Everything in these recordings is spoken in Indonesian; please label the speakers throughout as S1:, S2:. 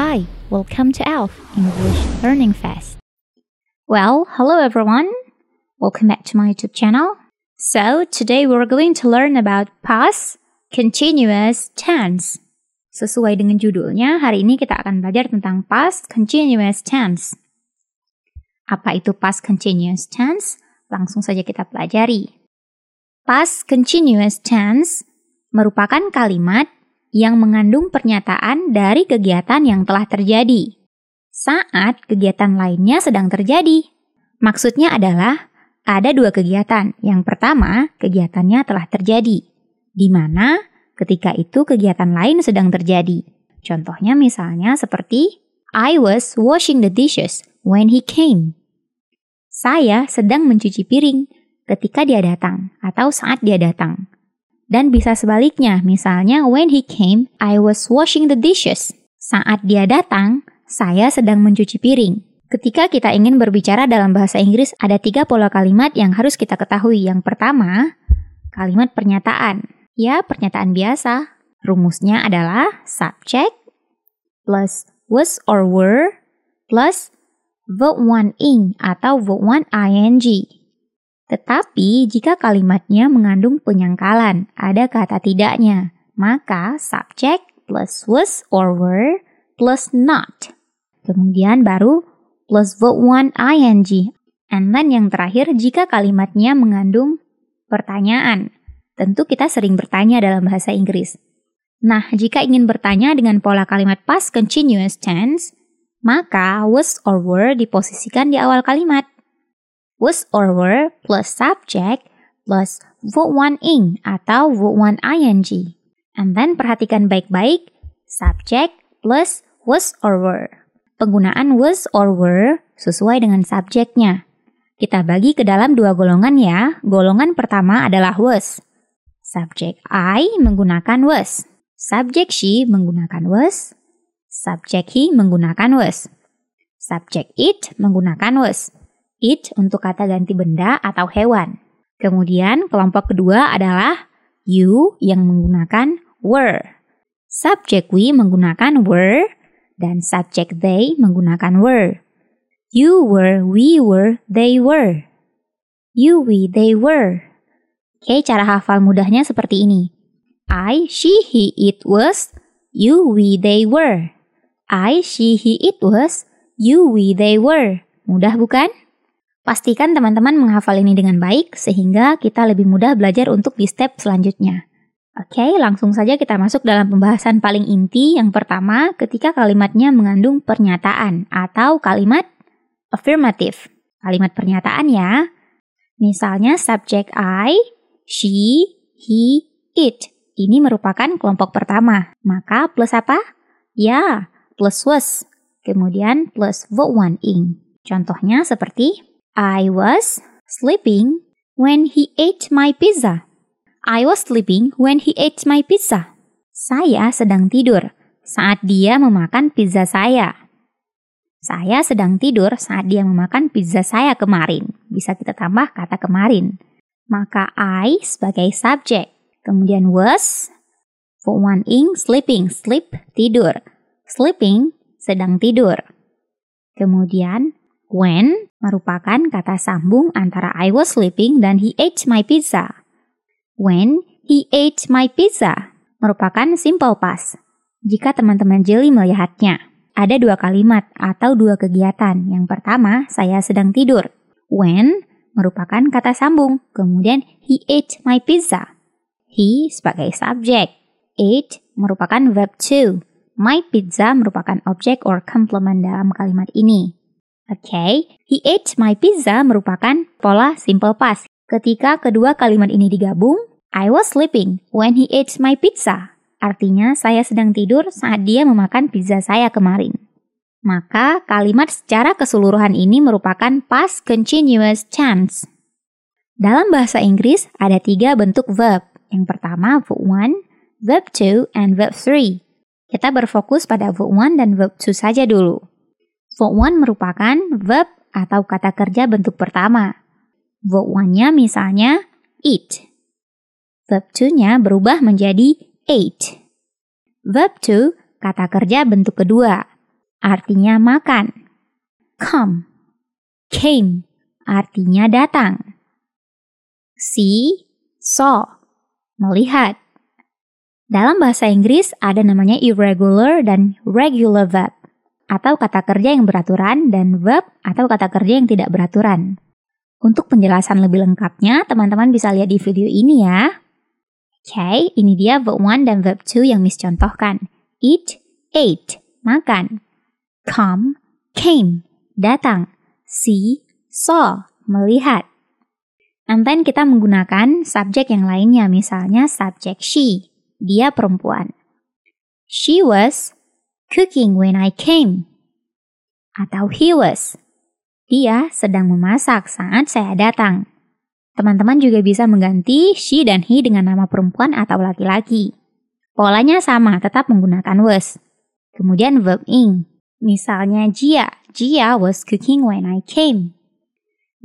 S1: Hi, welcome to ELF English Learning Fest. Well, hello everyone. Welcome back to my YouTube channel. So, today we're going to learn about past continuous tense. Sesuai dengan judulnya, hari ini kita akan belajar tentang past continuous tense. Apa itu past continuous tense? Langsung saja kita pelajari. Past continuous tense merupakan kalimat yang mengandung pernyataan dari kegiatan yang telah terjadi saat kegiatan lainnya sedang terjadi. Maksudnya adalah ada dua kegiatan. Yang pertama, kegiatannya telah terjadi, di mana ketika itu kegiatan lain sedang terjadi. Contohnya misalnya seperti I was washing the dishes when he came. Saya sedang mencuci piring ketika dia datang atau saat dia datang. Dan bisa sebaliknya, misalnya when he came, I was washing the dishes. Saat dia datang, saya sedang mencuci piring. Ketika kita ingin berbicara dalam bahasa Inggris, ada tiga pola kalimat yang harus kita ketahui. Yang pertama, kalimat pernyataan. Ya, pernyataan biasa. Rumusnya adalah subject plus was or were plus verb one ing atau verb one ing. Tetapi jika kalimatnya mengandung penyangkalan, ada kata tidaknya, maka subject plus was or were plus not. Kemudian baru plus verb one ing. And then yang terakhir jika kalimatnya mengandung pertanyaan. Tentu kita sering bertanya dalam bahasa Inggris. Nah, jika ingin bertanya dengan pola kalimat past continuous tense, maka was or were diposisikan di awal kalimat was or were plus subject plus verb one ing atau verb one ing. And then perhatikan baik-baik subject plus was or were. Penggunaan was or were sesuai dengan subjeknya. Kita bagi ke dalam dua golongan ya. Golongan pertama adalah was. Subject I menggunakan was. Subject she menggunakan was. Subject he menggunakan was. Subject it menggunakan was it untuk kata ganti benda atau hewan. Kemudian kelompok kedua adalah you yang menggunakan were. Subject we menggunakan were dan subject they menggunakan were. You were, we were, they were. You, we, they were. Oke, cara hafal mudahnya seperti ini. I, she, he, it was. You, we, they were. I, she, he, it was. You, we, they were. Mudah bukan? Pastikan teman-teman menghafal ini dengan baik sehingga kita lebih mudah belajar untuk di step selanjutnya. Oke, langsung saja kita masuk dalam pembahasan paling inti yang pertama ketika kalimatnya mengandung pernyataan atau kalimat affirmative. Kalimat pernyataan ya. Misalnya subject I, she, he, it. Ini merupakan kelompok pertama. Maka plus apa? Ya, plus was. Kemudian plus what one ing. Contohnya seperti I was sleeping when he ate my pizza. I was sleeping when he ate my pizza. Saya sedang tidur saat dia memakan pizza saya. Saya sedang tidur saat dia memakan pizza saya kemarin. Bisa kita tambah kata kemarin. Maka I sebagai subjek. Kemudian was for one ing sleeping, sleep tidur. Sleeping sedang tidur. Kemudian When merupakan kata sambung antara I was sleeping dan he ate my pizza. When he ate my pizza merupakan simple past. Jika teman-teman jeli melihatnya, ada dua kalimat atau dua kegiatan. Yang pertama, saya sedang tidur. When merupakan kata sambung, kemudian he ate my pizza. He sebagai subjek. Ate merupakan verb to. My pizza merupakan objek or complement dalam kalimat ini. Okay, he ate my pizza merupakan pola simple past. Ketika kedua kalimat ini digabung, I was sleeping when he ate my pizza. Artinya saya sedang tidur saat dia memakan pizza saya kemarin. Maka kalimat secara keseluruhan ini merupakan past continuous tense. Dalam bahasa Inggris ada tiga bentuk verb. Yang pertama verb 1, verb 2, and verb 3. Kita berfokus pada verb 1 dan verb 2 saja dulu one merupakan verb atau kata kerja bentuk pertama. Verb one nya misalnya eat. Verb two nya berubah menjadi ate. Verb two kata kerja bentuk kedua. Artinya makan. Come. Came. Artinya datang. See, saw, melihat. Dalam bahasa Inggris ada namanya irregular dan regular verb atau kata kerja yang beraturan dan verb atau kata kerja yang tidak beraturan. Untuk penjelasan lebih lengkapnya, teman-teman bisa lihat di video ini ya. Oke, ini dia verb 1 dan verb 2 yang Miss contohkan. Eat, ate, makan. Come, came, datang. See, saw, melihat. And then kita menggunakan subjek yang lainnya, misalnya subjek she. Dia perempuan. She was cooking when I came. Atau he was. Dia sedang memasak saat saya datang. Teman-teman juga bisa mengganti she dan he dengan nama perempuan atau laki-laki. Polanya sama, tetap menggunakan was. Kemudian verb ing. Misalnya Jia. Jia was cooking when I came.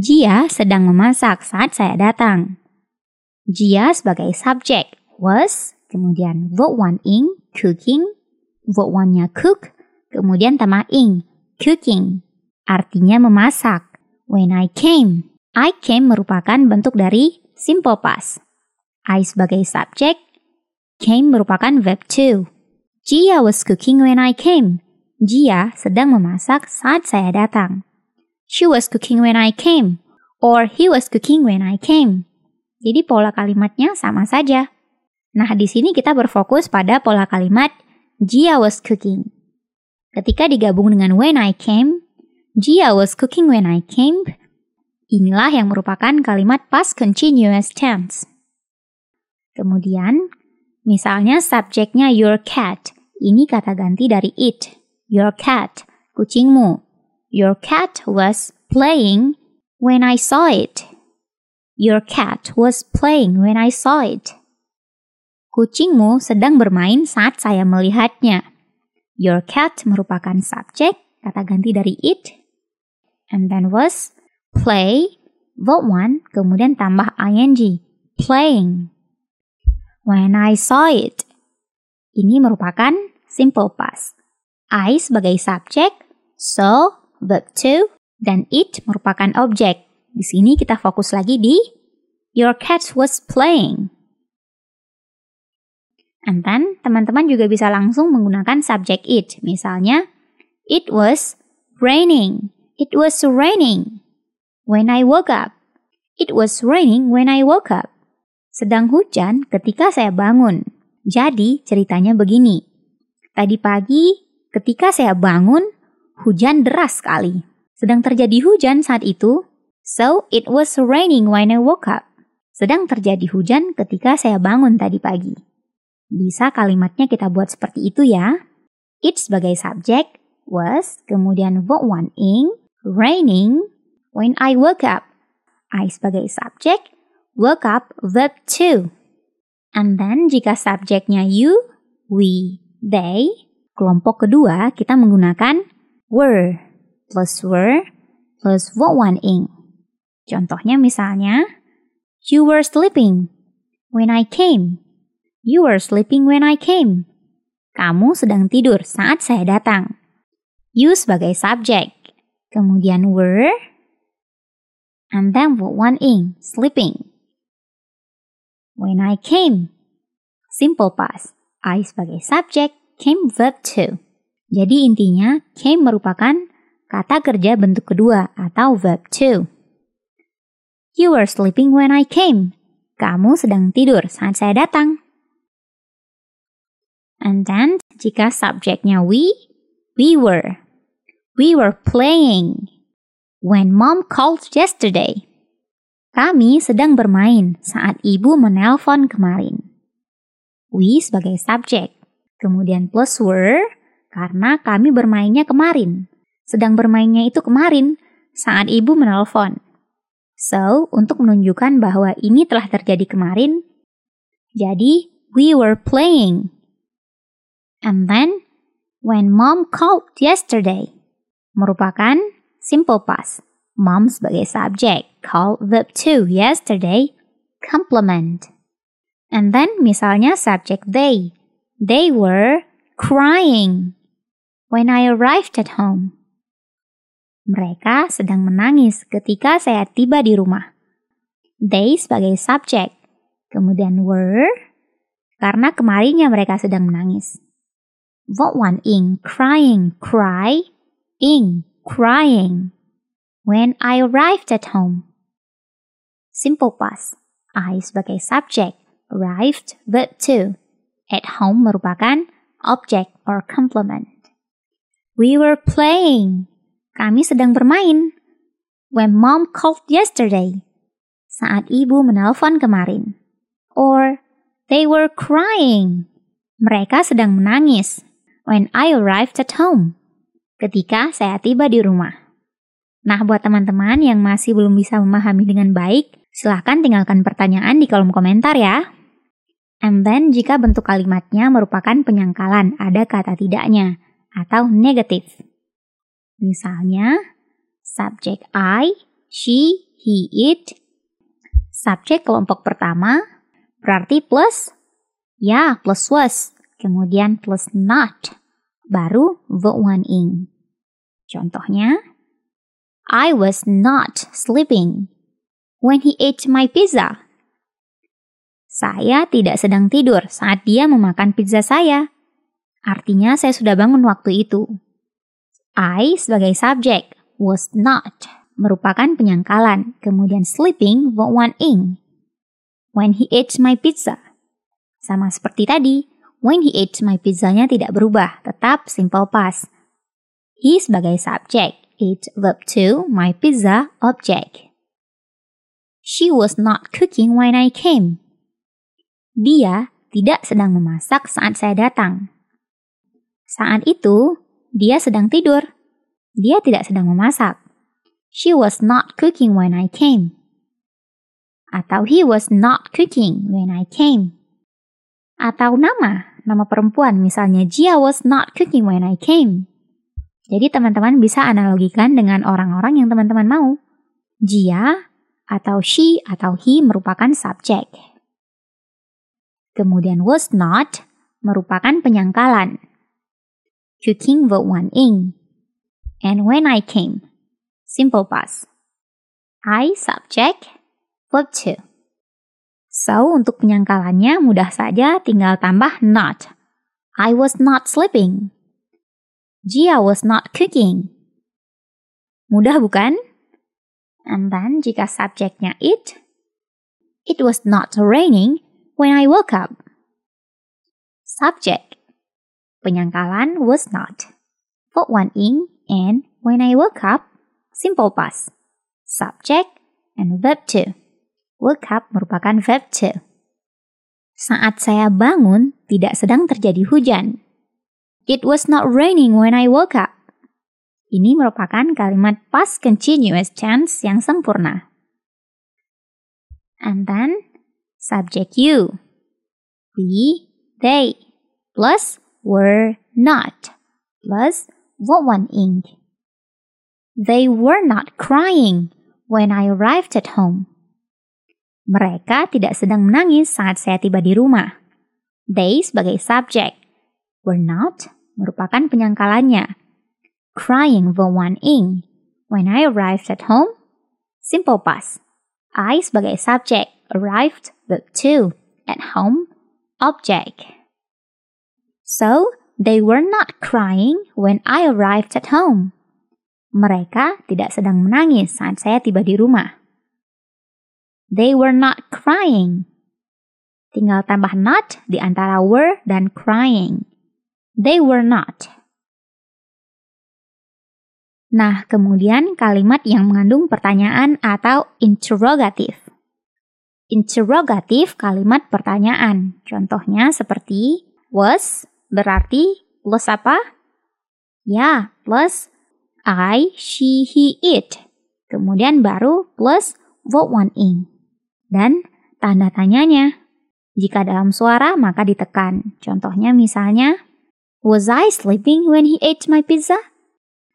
S1: Jia sedang memasak saat saya datang. Jia sebagai subjek was, kemudian verb one ing, cooking, one-nya cook, kemudian tambah ing, cooking. Artinya memasak. When I came, I came merupakan bentuk dari simple past. I sebagai subjek, came merupakan verb to. Gia was cooking when I came. Gia sedang memasak saat saya datang. She was cooking when I came, or he was cooking when I came. Jadi pola kalimatnya sama saja. Nah, di sini kita berfokus pada pola kalimat Gia was cooking. Ketika digabung dengan when I came, Gia was cooking when I came, inilah yang merupakan kalimat past continuous tense. Kemudian, misalnya subjeknya your cat, ini kata ganti dari it, your cat, kucingmu. Your cat was playing when I saw it. Your cat was playing when I saw it. Kucingmu sedang bermain saat saya melihatnya. Your cat merupakan subjek, kata ganti dari it. And then was play, verb one, kemudian tambah ing, playing. When I saw it. Ini merupakan simple past. I sebagai subjek, so verb two, dan it merupakan objek. Di sini kita fokus lagi di your cat was playing. Antan, teman-teman juga bisa langsung menggunakan subject it. Misalnya, it was raining. It was raining when I woke up. It was raining when I woke up. Sedang hujan ketika saya bangun. Jadi, ceritanya begini. Tadi pagi, ketika saya bangun, hujan deras sekali. Sedang terjadi hujan saat itu, so it was raining when I woke up. Sedang terjadi hujan ketika saya bangun tadi pagi. Bisa kalimatnya kita buat seperti itu ya. It sebagai subjek, was, kemudian what one ing, raining, when I woke up. I sebagai subjek, woke up verb to. And then jika subjeknya you, we, they, kelompok kedua kita menggunakan were plus were plus what one ing. Contohnya misalnya, you were sleeping when I came. You were sleeping when I came. Kamu sedang tidur saat saya datang. You sebagai subjek. Kemudian were. And then put one in, sleeping. When I came. Simple past. I sebagai subjek, came verb to. Jadi intinya, came merupakan kata kerja bentuk kedua atau verb to. You were sleeping when I came. Kamu sedang tidur saat saya datang. And then jika subjeknya we, we were. We were playing when mom called yesterday. Kami sedang bermain saat ibu menelpon kemarin. We sebagai subjek, kemudian plus were karena kami bermainnya kemarin. Sedang bermainnya itu kemarin saat ibu menelpon. So, untuk menunjukkan bahwa ini telah terjadi kemarin, jadi we were playing and then when mom called yesterday merupakan simple past. Mom sebagai subjek, called verb to yesterday, complement. And then misalnya subject they. They were crying when I arrived at home. Mereka sedang menangis ketika saya tiba di rumah. They sebagai subject, kemudian were karena kemarinnya mereka sedang menangis. Vokwan ing crying cry ing crying when I arrived at home. Simple past. I sebagai subject, arrived verb to. At home merupakan object or complement. We were playing. Kami sedang bermain. When mom called yesterday. Saat ibu menelpon kemarin. Or they were crying. Mereka sedang menangis when I arrived at home. Ketika saya tiba di rumah. Nah, buat teman-teman yang masih belum bisa memahami dengan baik, silahkan tinggalkan pertanyaan di kolom komentar ya. And then jika bentuk kalimatnya merupakan penyangkalan ada kata tidaknya atau negatif. Misalnya, subject I, she, he, it. Subject kelompok pertama berarti plus, ya plus was kemudian plus not, baru the one ing. Contohnya, I was not sleeping when he ate my pizza. Saya tidak sedang tidur saat dia memakan pizza saya. Artinya saya sudah bangun waktu itu. I sebagai subjek was not merupakan penyangkalan, kemudian sleeping the one ing. When he ate my pizza. Sama seperti tadi, When he ate, my pizzanya tidak berubah, tetap simple past. He sebagai subject, ate verb to, my pizza object. She was not cooking when I came. Dia tidak sedang memasak saat saya datang. Saat itu, dia sedang tidur. Dia tidak sedang memasak. She was not cooking when I came. Atau he was not cooking when I came. Atau nama nama perempuan, misalnya Gia was not cooking when I came. Jadi teman-teman bisa analogikan dengan orang-orang yang teman-teman mau. Gia atau she atau he merupakan subjek. Kemudian was not merupakan penyangkalan. Cooking verb one ing. And when I came. Simple past. I subject verb 2. So, untuk penyangkalannya mudah saja tinggal tambah not. I was not sleeping. Gia was not cooking. Mudah bukan? And then jika subjeknya it, it was not raining when I woke up. Subject. Penyangkalan was not. For one in and when I woke up, simple past. Subject and verb two up merupakan verb to. Saat saya bangun, tidak sedang terjadi hujan. It was not raining when I woke up. Ini merupakan kalimat past continuous tense yang sempurna. And then, subject you. We, they, plus were not, plus what one ink. They were not crying when I arrived at home. Mereka tidak sedang menangis saat saya tiba di rumah. They sebagai subjek. Were not merupakan penyangkalannya. Crying for one in. When I arrived at home, simple past. I sebagai subjek arrived with two. At home, object. So, they were not crying when I arrived at home. Mereka tidak sedang menangis saat saya tiba di rumah. They were not crying. Tinggal tambah not di antara were dan crying. They were not. Nah, kemudian kalimat yang mengandung pertanyaan atau interrogative. Interrogative kalimat pertanyaan. Contohnya seperti was berarti plus apa? Ya, plus I, she, he, it. Kemudian baru plus what one ing dan tanda tanyanya. Jika dalam suara, maka ditekan. Contohnya misalnya, Was I sleeping when he ate my pizza?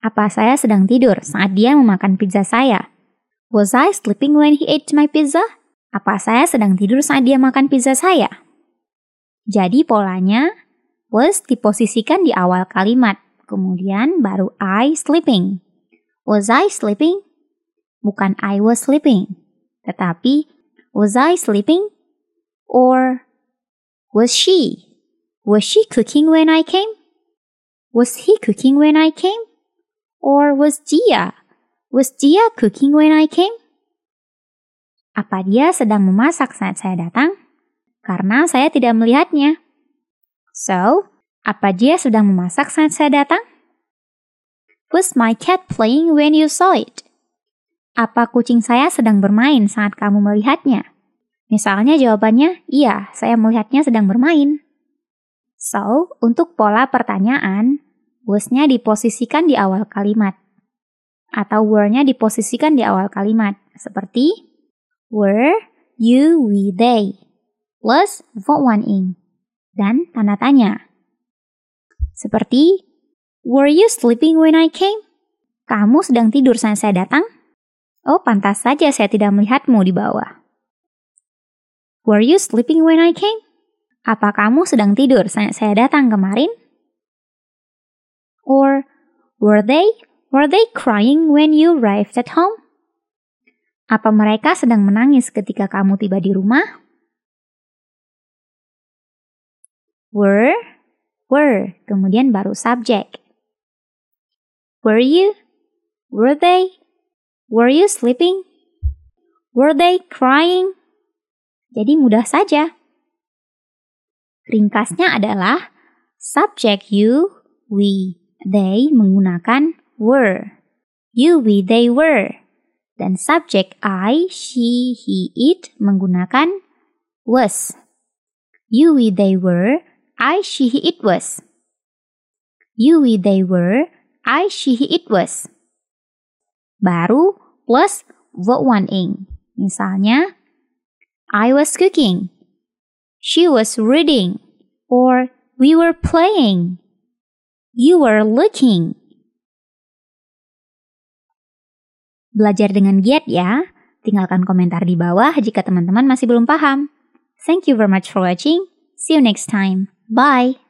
S1: Apa saya sedang tidur saat dia memakan pizza saya? Was I sleeping when he ate my pizza? Apa saya sedang tidur saat dia makan pizza saya? Jadi polanya, was diposisikan di awal kalimat, kemudian baru I sleeping. Was I sleeping? Bukan I was sleeping, tetapi Was I sleeping? Or was she? Was she cooking when I came? Was he cooking when I came? Or was Dia? Was Dia cooking when I came? Apa dia sedang memasak saat saya datang? Karena saya tidak melihatnya. So, apa dia sedang memasak saat saya datang? Was my cat playing when you saw it? Apa kucing saya sedang bermain saat kamu melihatnya? Misalnya jawabannya, iya, saya melihatnya sedang bermain. So, untuk pola pertanyaan, was-nya diposisikan di awal kalimat. Atau were-nya diposisikan di awal kalimat. Seperti, were, you, we, they. Plus, for one ing. Dan tanda tanya. Seperti, were you sleeping when I came? Kamu sedang tidur saat saya datang? Oh, pantas saja saya tidak melihatmu di bawah. Were you sleeping when I came? Apa kamu sedang tidur saat saya datang kemarin? Or were they were they crying when you arrived at home? Apa mereka sedang menangis ketika kamu tiba di rumah? Were were kemudian baru subjek. Were you? Were they? Were you sleeping? Were they crying? Jadi mudah saja. Ringkasnya adalah subject you, we, they menggunakan were. You, we, they were. Dan subject I, she, he, it menggunakan was. You, we, they were. I, she, he, it was. You, we, they were. I, she, he, it was. Baru plus verb one ing. Misalnya, I was cooking, she was reading, or we were playing, you were looking. Belajar dengan giat ya. Tinggalkan komentar di bawah jika teman-teman masih belum paham. Thank you very much for watching. See you next time. Bye.